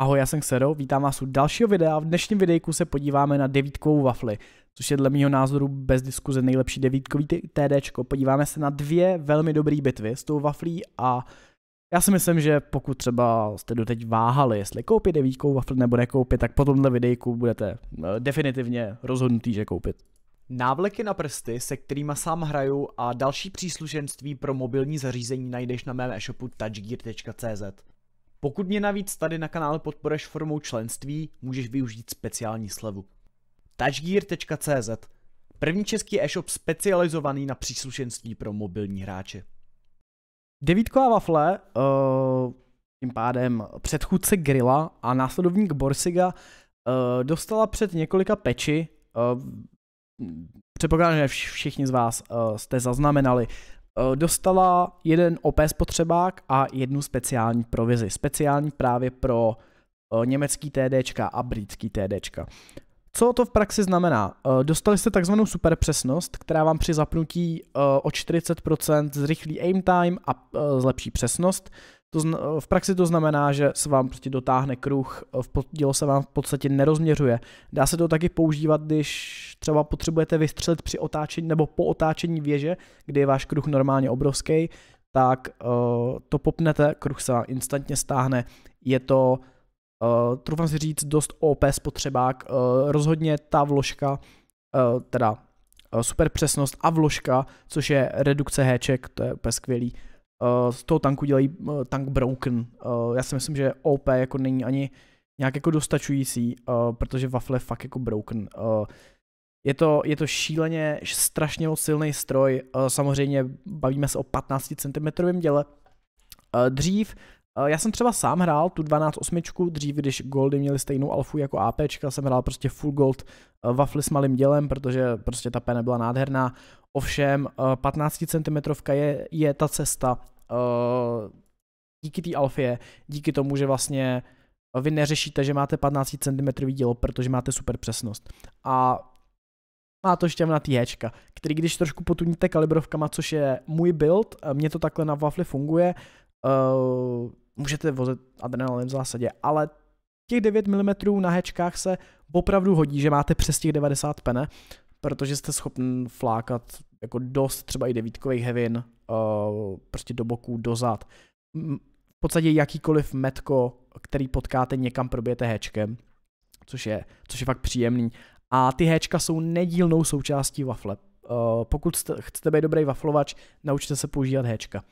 Ahoj, já jsem Xero, vítám vás u dalšího videa. V dnešním videjku se podíváme na devítkovou wafly, což je dle mého názoru bez diskuze nejlepší devítkový TDčko. Podíváme se na dvě velmi dobré bitvy s tou waflí a já si myslím, že pokud třeba jste doteď váhali, jestli koupit devítkovou wafly nebo nekoupit, tak po tomhle videjku budete eh, definitivně rozhodnutý, že koupit. Návleky na prsty, se kterými sám hraju a další příslušenství pro mobilní zařízení najdeš na mém e-shopu touchgear.cz. Pokud mě navíc tady na kanále podporeš formou členství, můžeš využít speciální slevu. touchgear.cz První český e-shop specializovaný na příslušenství pro mobilní hráče. Devítková wafle, uh, tím pádem předchůdce Grilla a následovník Borsiga, uh, dostala před několika peči, uh, předpokládám, že všichni z vás uh, jste zaznamenali Eh, dostala jeden OP spotřebák a jednu speciální provizi. Speciální právě pro eh, německý TDčka a britský TDčka. Co to v praxi znamená? Eh, dostali jste takzvanou super přesnost, která vám při zapnutí o 40% zrychlí aim time a zlepší přesnost. To zna, v praxi to znamená, že se vám prostě dotáhne kruh, v dílo se vám v podstatě nerozměřuje. Dá se to taky používat, když třeba potřebujete vystřelit při otáčení nebo po otáčení věže, kdy je váš kruh normálně obrovský, tak uh, to popnete, kruh se vám instantně stáhne. Je to, uh, eh, trufám si říct, dost OP spotřebák. Uh, rozhodně ta vložka, uh, teda super přesnost a vložka, což je redukce héček, to je úplně skvělý, Eh, z toho tanku dělají eh, tank broken. Eh, já si myslím, že OP jako není ani nějak jako dostačující, protože Waffle je fakt jako broken. Je to, je to šíleně, strašně moc silný stroj, samozřejmě bavíme se o 15 cm děle. Dřív, já jsem třeba sám hrál tu 12.8, dřív, když Goldy měli stejnou alfu jako AP, jsem hrál prostě full gold wafly s malým dělem, protože prostě ta pene byla nádherná. Ovšem 15 cm je, je ta cesta, Eh, díky té alfě, díky tomu, že vlastně vy neřešíte, že máte 15 cm dílo, protože máte super přesnost. A má to šťavnatý hečka, který když trošku potuníte kalibrovkama, což je můj build, eh, mě to takhle na wafli funguje, uh, můžete vozit adrenalin v zásadě, ale těch 9 mm na hečkách se opravdu hodí, že máte přes těch 90 pene, protože jste schopen flákat jako dost třeba i devítkových hevin uh, prostě do boků, do zad. V podstatě jakýkoliv metko, který potkáte, někam probijete hečkem, což je, což je fakt příjemný. A ty héčka jsou nedílnou součástí wafle. Uh, pokud jste, chcete být dobrý waflovač, naučte se používat héčka.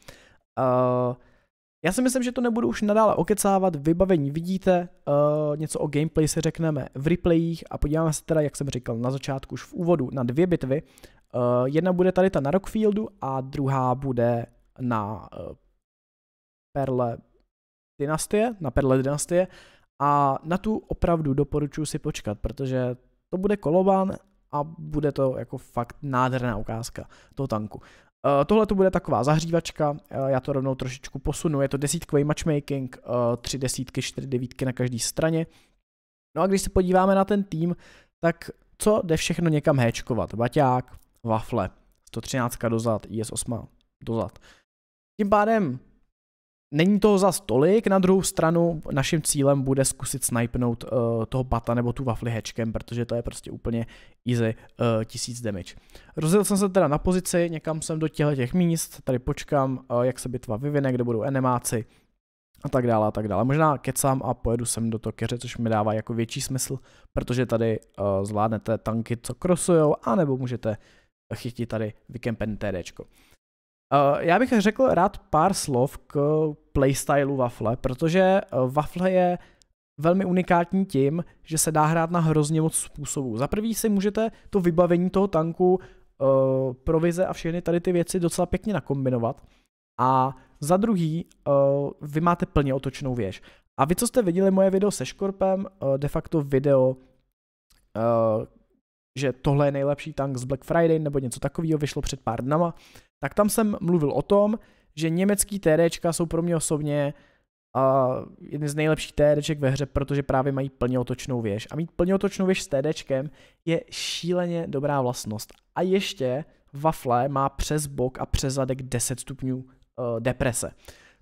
Uh, já si myslím, že to nebudu už nadále okecávat, vybavení vidíte, uh, něco o gameplay si řekneme v replayích a podíváme se teda, jak jsem říkal na začátku už v úvodu, na dvě bitvy. Uh, jedna bude tady ta na Rockfieldu a druhá bude na uh, Perle dynastie, na Perle dynastie a na tu opravdu doporučuji si počkat, protože to bude kolobán a bude to jako fakt nádherná ukázka toho tanku. Eh, tohle to bude taková zahřívačka, eh, já to rovnou trošičku posunu, je to desítkový matchmaking, eh, tři desítky, čtyři devítky na každé straně. No a když se podíváme na ten tým, tak co jde všechno někam héčkovat? Baťák, wafle, 113 dozad, IS8 dozad. Tím pádem Není toho za stolik, na druhou stranu naším cílem bude zkusit snipenout uh, eh, toho bata nebo tu wafli hečkem, protože to je prostě úplně easy uh, eh, 1000 damage. Rozjel jsem se teda na pozici, někam jsem do těchto těch míst, tady počkám, uh, jak se bitva vyvine, kde budou enemáci a tak dále a tak dále. Možná kecám a pojedu sem do toho keře, což mi dává jako větší smysl, protože tady uh, zvládnete tanky, co krosujou, anebo můžete chytit tady vykempený TDčko. Eh, já bych řekl rád pár slov k playstylu Waffle, protože eh, Waffle je velmi unikátní tím, že se dá hrát na hrozně moc způsobů. Za prvý si můžete to vybavení toho tanku, eh, provize a všechny tady ty věci docela pěkně nakombinovat. A za druhý, vy máte plně otočnou věž. A vy, co jste viděli moje video se Škorpem, de facto video, že tohle je nejlepší tank z Black Friday nebo něco takového vyšlo před pár dnama, tak tam jsem mluvil o tom, že německý TDčka jsou pro mě osobně uh, jedny z nejlepších TDček ve hře, protože právě mají plně otočnou věž. A mít plně otočnou věž s TDčkem je šíleně dobrá vlastnost. A ještě Wafle má přes bok a přes zadek 10 stupňů uh, deprese.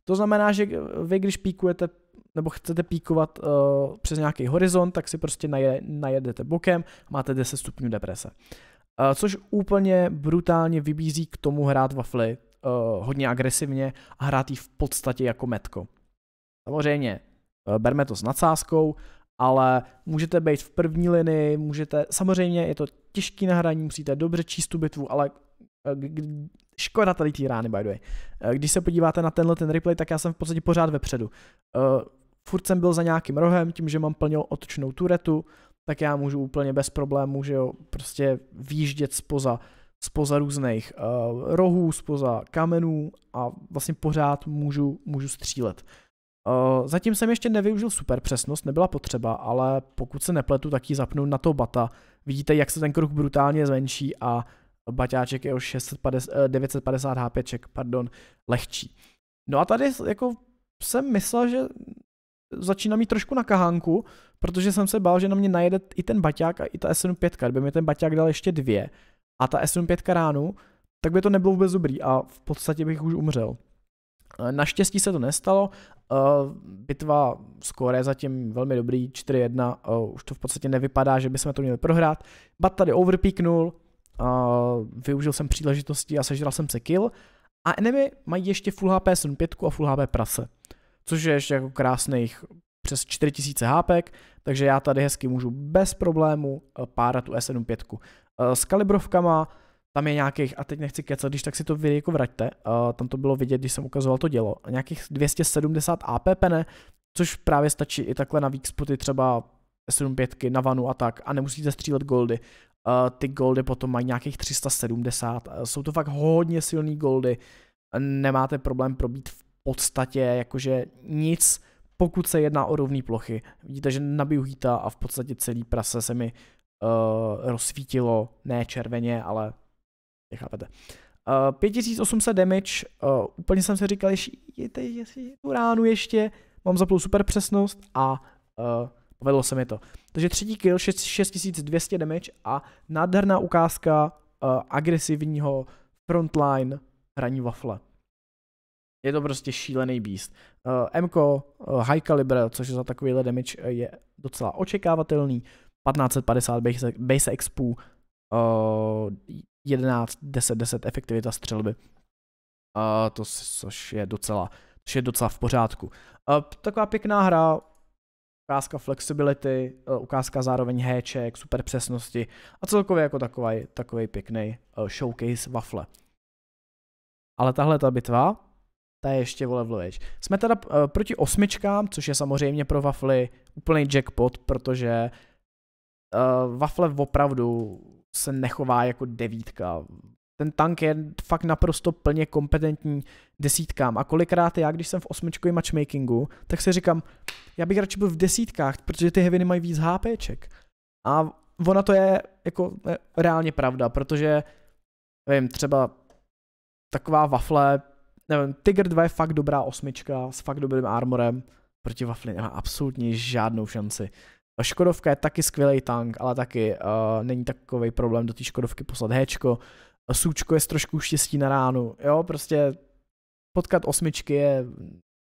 To znamená, že vy když píkujete nebo chcete píkovat uh, přes nějaký horizont, tak si prostě naje, najedete bokem a máte 10 stupňů deprese. Uh, což úplně brutálně vybízí k tomu hrát wafly uh, hodně agresivně a hrát jí v podstatě jako metko. Samozřejmě, uh, berme to s nadsázkou, ale můžete být v první linii, můžete, samozřejmě je to těžký nahraní, musíte dobře číst tu bitvu, ale škoda tady té rány, by the way. Když se podíváte na tenhle ten replay, tak já jsem v podstatě pořád vepředu furt jsem byl za nějakým rohem, tím, že mám plně otočnou turetu, tak já můžu úplně bez problémů, že jo, prostě výjíždět spoza, spoza různých uh, rohů, spoza kamenů a vlastně pořád můžu, můžu střílet. Uh, zatím jsem ještě nevyužil super přesnost, nebyla potřeba, ale pokud se nepletu, tak ji zapnu na to bata. Vidíte, jak se ten kruh brutálně zmenší a baťáček je o 650, 950 HP, pardon, lehčí. No a tady jako jsem myslel, že začíná mít trošku na kahánku, protože jsem se bál, že na mě najede i ten baťák a i ta S75, kdyby mi ten baťák dal ještě dvě a ta S75 ránu, tak by to nebylo vůbec dobrý a v podstatě bych už umřel. Naštěstí se to nestalo, eh, bitva skóre zatím velmi dobrý, 4-1, eh, už to v podstatě nevypadá, že bychom to měli prohrát. Bat tady overpíknul, eh, využil jsem příležitosti a sežral jsem se kill. A enemy mají ještě full HP 75 a full HP prase což je ještě jako krásných přes 4000 HP, takže já tady hezky můžu bez problému eh, párat tu S7 75 eh, S kalibrovkama tam je nějakých, a teď nechci kecat, když tak si to vy jako vraťte, eh, tam to bylo vidět, když jsem ukazoval to dělo, nějakých 270 APP, ne, což právě stačí i takhle na třeba S7 75 na vanu a tak a nemusíte střílet goldy. ty goldy potom mají nějakých 370, jsou to fakt hodně silný goldy, nemáte problém probít v podstatě jakože nic, pokud se jedná o rovné plochy. Vidíte, že nabiju hýta a v podstatě celý prase se mi uh, rozsvítilo, ne červeně, ale nechápete. Uh, 5800 damage, uh, úplně jsem si říkal, jestli, je tu ránu ještě, mám zaplou super přesnost a uh, povedlo se mi to. Takže třetí kill, 6, 6200 damage a nádherná ukázka uh, agresivního frontline hraní wafle. Je to prostě šílený beast. Uh, eh, MKO uh, eh, High Caliber, což za takovýhle damage eh, je docela očekávatelný. 1550 base, base expů, uh, 11, 10, 10 efektivita střelby. Uh, to, což je docela, což je docela v pořádku. Uh, taková pěkná hra, ukázka flexibility, uh, ukázka zároveň héček, super přesnosti a celkově jako takový, takový pěkný uh, showcase wafle. Ale tahle ta bitva ta je ještě vole Jsme teda uh, proti osmičkám, což je samozřejmě pro wafly úplný jackpot, protože uh, eh, wafle opravdu se nechová jako devítka. Ten tank je fakt naprosto plně kompetentní desítkám. A kolikrát já, když jsem v osmičkovém matchmakingu, tak si říkám, já bych radši byl v desítkách, protože ty heavy mají víc HPček. A ona to je jako eh, reálně pravda, protože vím, třeba taková wafle nevím, Tiger 2 je fakt dobrá osmička s fakt dobrým armorem, proti Waffle nemá absolutně žádnou šanci. Škodovka je taky skvělý tank, ale taky uh, není takový problém do té Škodovky poslat Hčko. Sůčko je s trošku štěstí na ránu, jo, prostě potkat osmičky je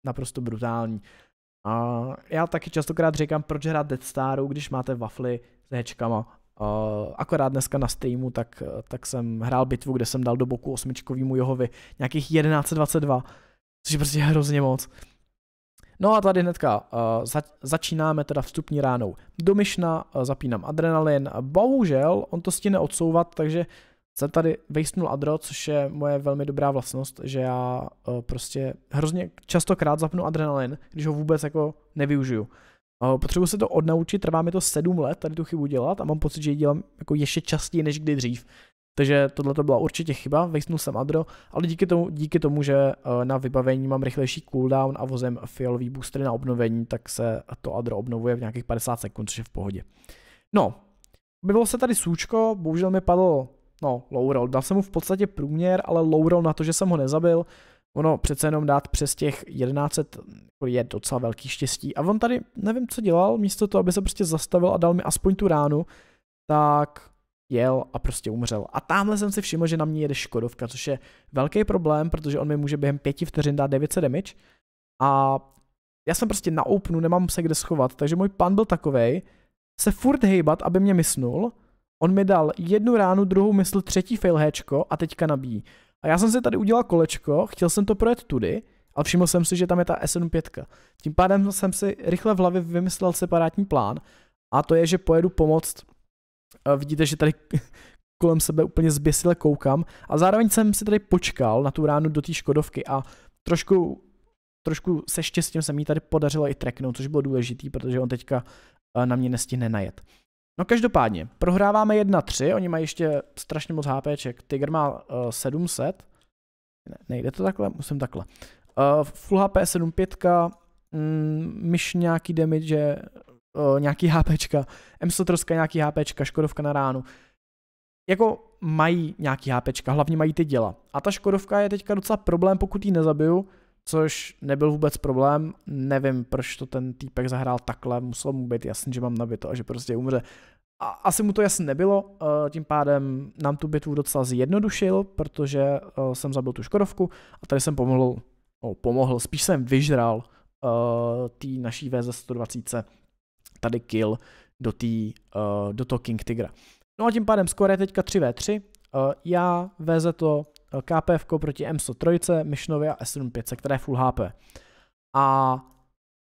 naprosto brutální. A já taky častokrát říkám, proč hrát Death Staru, když máte wafly s Hčkama Eh, akorát dneska na streamu, tak, tak jsem hrál bitvu, kde jsem dal do boku osmičkovýmu Johovi nějakých 1122, což je prostě hrozně moc. No a tady hnedka uh, za, začínáme teda vstupní ránou do myšna, uh, zapínám adrenalin, bohužel on to stihne odsouvat, takže jsem tady vejstnul adro, což je moje velmi dobrá vlastnost, že já uh, prostě hrozně častokrát zapnu adrenalin, když ho vůbec jako nevyužiju. Potřebuji se to odnaučit, trvá mi to sedm let tady tu chybu dělat a mám pocit, že ji dělám jako ještě častěji než kdy dřív. Takže tohle to byla určitě chyba, vejsnul jsem Adro, ale díky tomu, díky tomu, že eh, na vybavení mám rychlejší cooldown a vozem fialový boostery na obnovení, tak se to Adro obnovuje v nějakých 50 sekund, což je v pohodě. No, bylo se tady Sůčko, bohužel mi padl, no, low roll. Dal jsem mu v podstatě průměr, ale low roll na to, že jsem ho nezabil, ono přece jenom dát přes těch 11 jako je docela velký štěstí. A on tady, nevím, co dělal, místo toho, aby se prostě zastavil a dal mi aspoň tu ránu, tak jel a prostě umřel. A tamhle jsem si všiml, že na mě jede Škodovka, což je velký problém, protože on mi může během pěti vteřin dát 900 damage. A já jsem prostě na openu, nemám se kde schovat, takže můj pan byl takovej, se furt hejbat, aby mě mysnul, On mi dal jednu ránu, druhou mysl, třetí failhéčko a teďka nabíjí. A já jsem si tady udělal kolečko, chtěl jsem to projet tudy, ale všiml jsem si, že tam je ta s 75 Tím pádem jsem si rychle v hlavě vymyslel separátní plán a to je, že pojedu pomoct. Eh, vidíte, že tady kolem sebe úplně zběsile koukám a zároveň jsem si tady počkal na tu ránu do té Škodovky a trošku, trošku se štěstím se mi tady podařilo i treknout, což bylo důležitý, protože on teďka eh, na mě nestihne najet. No každopádně, prohráváme 1-3, oni mají ještě strašně moc HPček. Tiger má uh, eh, 700. Ne, nejde to takhle, musím takhle. Uh, full HP 7-5, mm, myš nějaký damage, uh, nějaký HPčka, m nějaký HPčka, Škodovka na ránu. Jako mají nějaký HPčka, hlavně mají ty děla. A ta Škodovka je teďka docela problém, pokud ji nezabiju, což nebyl vůbec problém. Nevím, proč to ten týpek zahrál takhle, muselo mu být jasný, že mám nabito a že prostě umře. A asi mu to jasně nebylo, eh, tím pádem nám tu bitvu docela zjednodušil, protože eh, jsem zabil tu škodovku a tady jsem pomohl, oh, pomohl, spíš jsem vyžral uh, tý naší VZ 120 tady kill do, tý, uh, do toho King Tigra. No a tím pádem skoro je teďka 3v3, uh, já VZ to KPF proti M103, Mišnově a S75, které je full HP. A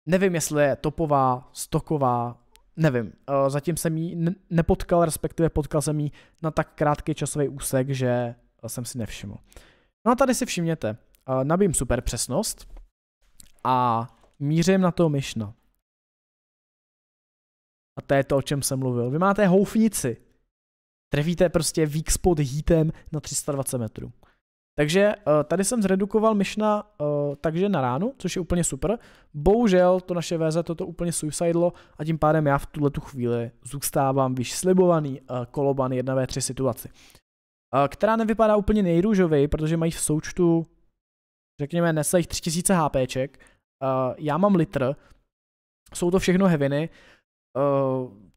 nevím, jestli je topová, stoková, nevím. Eh, zatím jsem ji nepotkal, respektive potkal jsem ji na tak krátký časový úsek, že eh, jsem si nevšiml. No a tady si všimněte, eh, nabím super přesnost a mířím na to myšna. A to je to, o čem jsem mluvil. Vy máte houfnici. Trefíte prostě weak spot hítem na 320 metrů. Takže eh, tady jsem zredukoval myšna eh, takže na ránu, což je úplně super. Bohužel to naše VZ toto úplně suicidlo a tím pádem já v tuhle tu chvíli zůstávám výš slibovaný eh, koloban 1v3 situaci. Která nevypadá úplně nejrůžověji, protože mají v součtu, řekněme, neslejch 3000 HPček. Já mám litr, jsou to všechno heviny.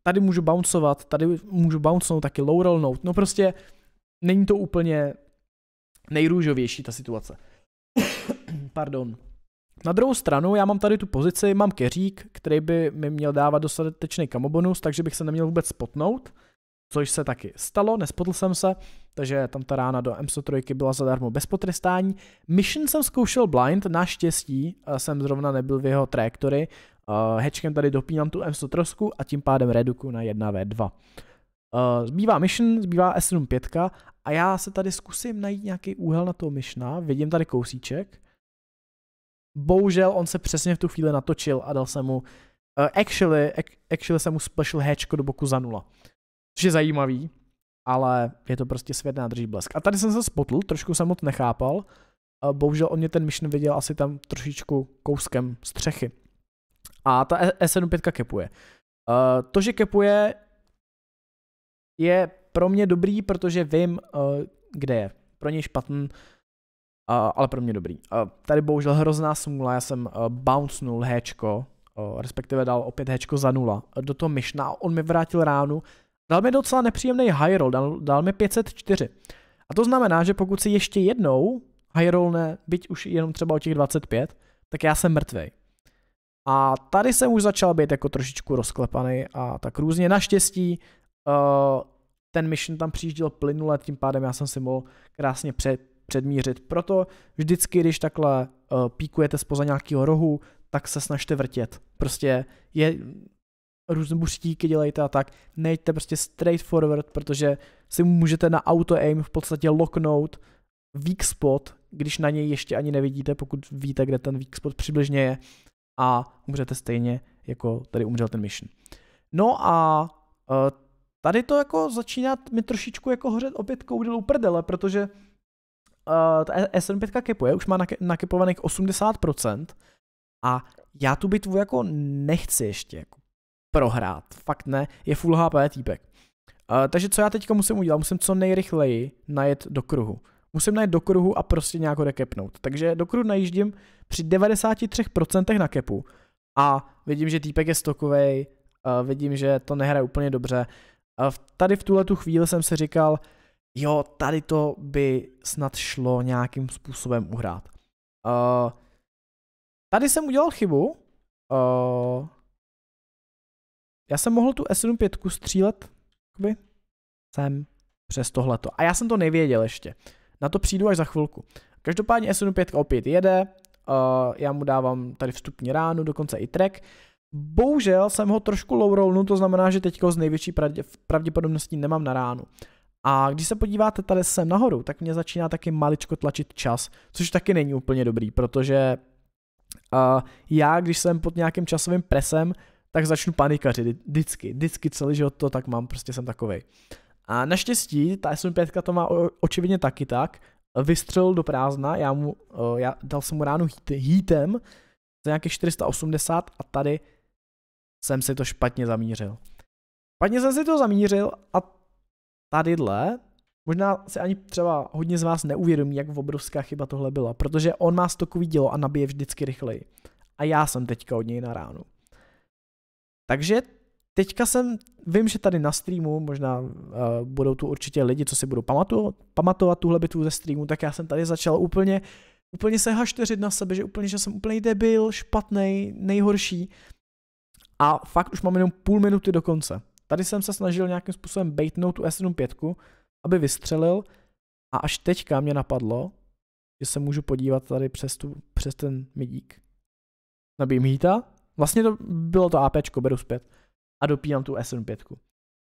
tady můžu bouncovat, tady můžu bouncnout taky low roll note. no prostě není to úplně nejrůžovější ta situace. Pardon. Na druhou stranu, já mám tady tu pozici, mám keřík, který by mi měl dávat dostatečný kamobonus, takže bych se neměl vůbec spotnout, což se taky stalo, nespotl jsem se, takže tam ta rána do M103 byla zadarmo bez potrestání. Mission jsem zkoušel blind, naštěstí eh, jsem zrovna nebyl v jeho trajektory, hečkem eh, tady dopínám tu M103 a tím pádem reduku na 1v2. Uh, zbývá mission, zbývá S75 a já se tady zkusím najít nějaký úhel na toho missiona, vidím tady kousíček. Bohužel on se přesně v tu chvíli natočil a dal jsem mu, uh, actually, actually jsem mu splešil hečko do boku za nula. Což je zajímavý, ale je to prostě svět nádrží blesk. A tady jsem se spotl, trošku jsem moc nechápal, uh, bohužel on mě ten mission viděl asi tam trošičku kouskem střechy. A ta s 75 kepuje. Uh, to, že kepuje, je pro mě dobrý, protože vím, eh, kde je. Pro něj špatný, eh, ale pro mě dobrý. Eh, tady bohužel hrozná smůla, já jsem bouncenul Hčko, respektive dal opět Hčko za nula. Do toho myšna, on mi vrátil ránu, dal mi docela nepříjemný high roll, dal, dal mi 504. A to znamená, že pokud si ještě jednou high roll ne, byť už jenom třeba o těch 25, tak já jsem mrtvej. A tady jsem už začal být jako trošičku rozklepaný a tak různě. Naštěstí uh, ten mission tam přijížděl plynule, tím pádem já jsem si mohl krásně před, předmířit. Proto vždycky, když takhle uh, píkujete spoza nějakého rohu, tak se snažte vrtět. Prostě je různé buštíky dělejte a tak. Nejďte prostě straight forward, protože si můžete na auto aim v podstatě loknout weak spot, když na něj ještě ani nevidíte, pokud víte, kde ten weak spot přibližně je a umřete stejně, jako tady umřel ten mission. No a uh, Tady to jako začíná mi trošičku jako hořet opět koudilou prdele, protože uh, ta SN5 kepuje, už má nakepovaných 80% a já tu bitvu jako nechci ještě jako prohrát, fakt ne, je full HP týpek. Uh, takže co já teďka musím udělat, musím co nejrychleji najet do kruhu. Musím najet do kruhu a prostě nějak rekepnout. Takže do kruhu najíždím při 93% na kepu a vidím, že týpek je stokovej, uh, vidím, že to nehraje úplně dobře, tady v tuhle tu chvíli jsem si říkal, jo, tady to by snad šlo nějakým způsobem uhrát. tady jsem udělal chybu. já jsem mohl tu S75 střílet, jakoby, sem přes tohleto. A já jsem to nevěděl ještě. Na to přijdu až za chvilku. Každopádně S75 opět jede, uh, já mu dávám tady vstupní ránu, dokonce i track. Bohužel jsem ho trošku low rollnu, to znamená, že teď ho z největší pravděpodobností nemám na ránu. A když se podíváte tady sem nahoru, tak mě začíná taky maličko tlačit čas, což taky není úplně dobrý, protože uh, já, když jsem pod nějakým časovým presem, tak začnu panikařit vždycky, vždycky celý život to tak mám, prostě jsem takovej. A naštěstí, ta SM5 to má očividně taky tak, vystřelil do prázdna, já mu, já, dal jsem mu ránu heatem za nějakých 480 a tady jsem si to špatně zamířil. Špatně jsem si to zamířil a tadyhle, možná si ani třeba hodně z vás neuvědomí, jak obrovská chyba tohle byla, protože on má stokový dílo a nabije vždycky rychleji. A já jsem teďka od něj na ránu. Takže teďka jsem, vím, že tady na streamu, možná uh, budou tu určitě lidi, co si budou pamatovat, pamatovat tuhle bitvu ze streamu, tak já jsem tady začal úplně, úplně se hašteřit na sebe, že úplně, že jsem úplně debil, špatný, nejhorší. A fakt už mám jenom půl minuty do konce. Tady jsem se snažil nějakým způsobem baitnout tu S75, aby vystřelil a až teďka mě napadlo, že se můžu podívat tady přes, tu, přes ten midík. Nabím hýta. Vlastně to bylo to AP, beru zpět. A dopínám tu S75.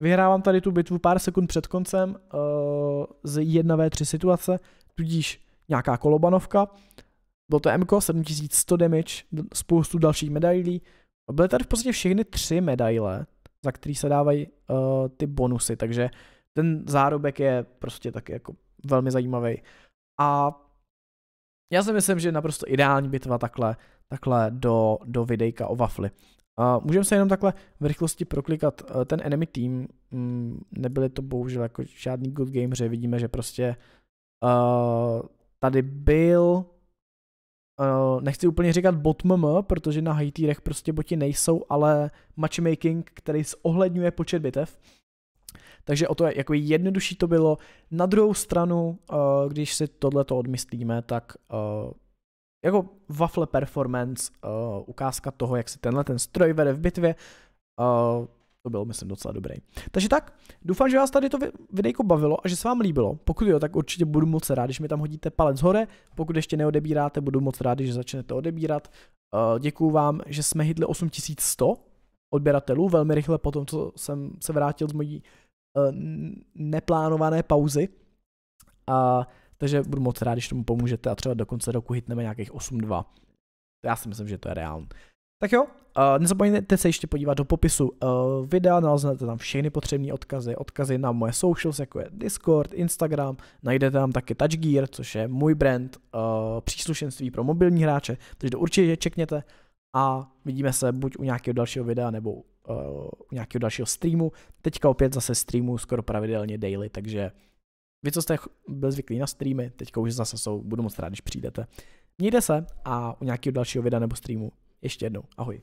Vyhrávám tady tu bitvu pár sekund před koncem uh, z 1v3 situace, tudíž nějaká kolobanovka. Bylo to MK, 7100 damage, spoustu dalších medailí, Byly tady v podstatě všechny tři medaile, za který se dávají uh, ty bonusy, takže ten zárobek je prostě taky jako velmi zajímavý. A já si myslím, že je naprosto ideální bitva takhle, takhle do, do videjka o wafly. Uh, Můžeme se jenom takhle v rychlosti proklikat uh, ten enemy team. Mm, nebyly to bohužel jako žádný good že vidíme, že prostě uh, tady byl Uh, nechci úplně říkat botmm, protože na high tierech prostě boti nejsou, ale matchmaking, který zohledňuje počet bitev. Takže o to je, jako jednodušší to bylo. Na druhou stranu, uh, když si tohle to odmyslíme, tak uh, jako Waffle Performance, ukázka toho, jak se tenhle ten stroj vede v bitvě, to bylo, myslím, docela dobrý. Takže tak, doufám, že vás tady to videjko bavilo a že se vám líbilo. Pokud jo, tak určitě budu moc rád, když mi tam hodíte palec hore. Pokud ještě neodebíráte, budu moc rád, že začnete odebírat. Eh, děkuju vám, že jsme hitli 8100 odběratelů velmi rychle po tom, co jsem se vrátil z mojí eh, neplánované pauzy. A, takže budu moc rád, když tomu pomůžete a třeba do konce roku hitneme nějakých 8-2. Já si myslím, že to je reálné. Tak jo, Uh, nezapomeňte se ještě podívat do popisu uh, videa, naleznete tam všechny potřebné odkazy, odkazy na moje socials, jako je Discord, Instagram, najdete tam taky Touchgear, což je můj brand uh, příslušenství pro mobilní hráče, takže to určitě čekněte a vidíme se buď u nějakého dalšího videa nebo uh, u nějakého dalšího streamu. Teďka opět zase streamu skoro pravidelně daily, takže vy, co jste byli zvyklí na streamy, teďka už zase jsou, budu moc rád, když přijdete. Mějte se a u nějakého dalšího videa nebo streamu ještě jednou. Ahoj.